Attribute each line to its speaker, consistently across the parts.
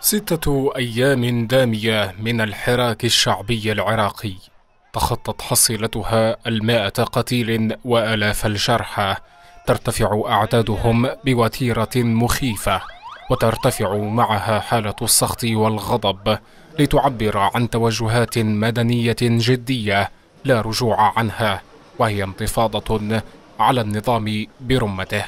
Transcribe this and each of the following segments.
Speaker 1: ستة أيام دامية من الحراك الشعبي العراقي تخطت حصيلتها المائة قتيل وآلاف الجرحى ترتفع أعدادهم بوتيرة مخيفة وترتفع معها حالة السخط والغضب لتعبر عن توجهات مدنية جدية لا رجوع عنها وهي انتفاضة على النظام برمته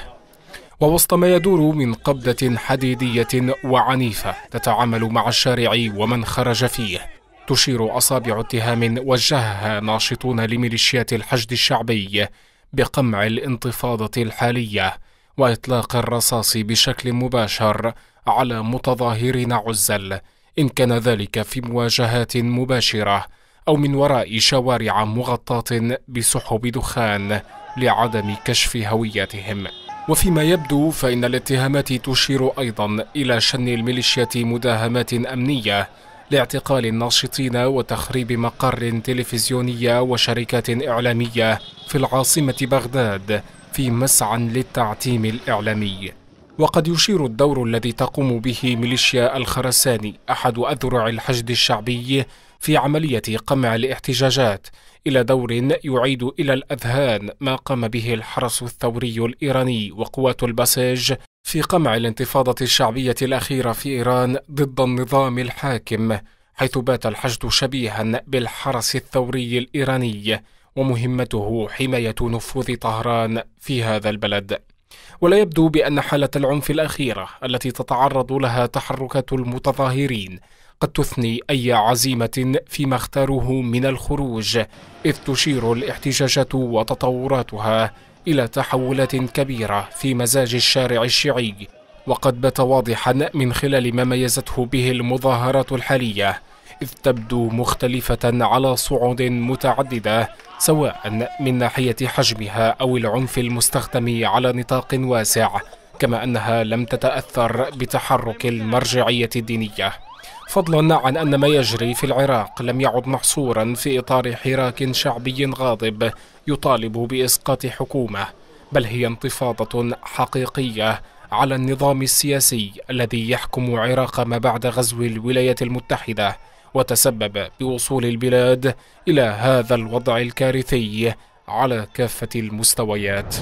Speaker 1: ووسط ما يدور من قبضة حديدية وعنيفة تتعامل مع الشارع ومن خرج فيه تشير أصابع اتهام وجهها ناشطون لميليشيات الحشد الشعبي بقمع الانتفاضة الحالية وإطلاق الرصاص بشكل مباشر على متظاهرين عزل إن كان ذلك في مواجهات مباشرة أو من وراء شوارع مغطاة بسحب دخان لعدم كشف هويتهم وفيما يبدو فإن الاتهامات تشير أيضا إلى شن الميليشيات مداهمات أمنية لاعتقال الناشطين وتخريب مقر تلفزيوني وشركات إعلامية في العاصمة بغداد في مسعى للتعتيم الإعلامي وقد يشير الدور الذي تقوم به ميليشيا الخرساني أحد أذرع الحشد الشعبي في عملية قمع الاحتجاجات إلى دور يعيد إلى الأذهان ما قام به الحرس الثوري الإيراني وقوات البساج في قمع الانتفاضة الشعبية الأخيرة في إيران ضد النظام الحاكم حيث بات الحشد شبيها بالحرس الثوري الإيراني ومهمته حماية نفوذ طهران في هذا البلد ولا يبدو بأن حالة العنف الأخيرة التي تتعرض لها تحركات المتظاهرين قد تثني أي عزيمة فيما اختاروه من الخروج إذ تشير الاحتجاجات وتطوراتها إلى تحولات كبيرة في مزاج الشارع الشيعي وقد بات واضحا من خلال ما ميزته به المظاهرات الحالية إذ تبدو مختلفة على صعود متعددة سواء من ناحية حجمها أو العنف المستخدم على نطاق واسع كما أنها لم تتأثر بتحرك المرجعية الدينية فضلا عن أن ما يجري في العراق لم يعد محصورا في إطار حراك شعبي غاضب يطالب بإسقاط حكومة بل هي انتفاضة حقيقية على النظام السياسي الذي يحكم العراق ما بعد غزو الولايات المتحدة وتسبب بوصول البلاد إلى هذا الوضع الكارثي على كافة المستويات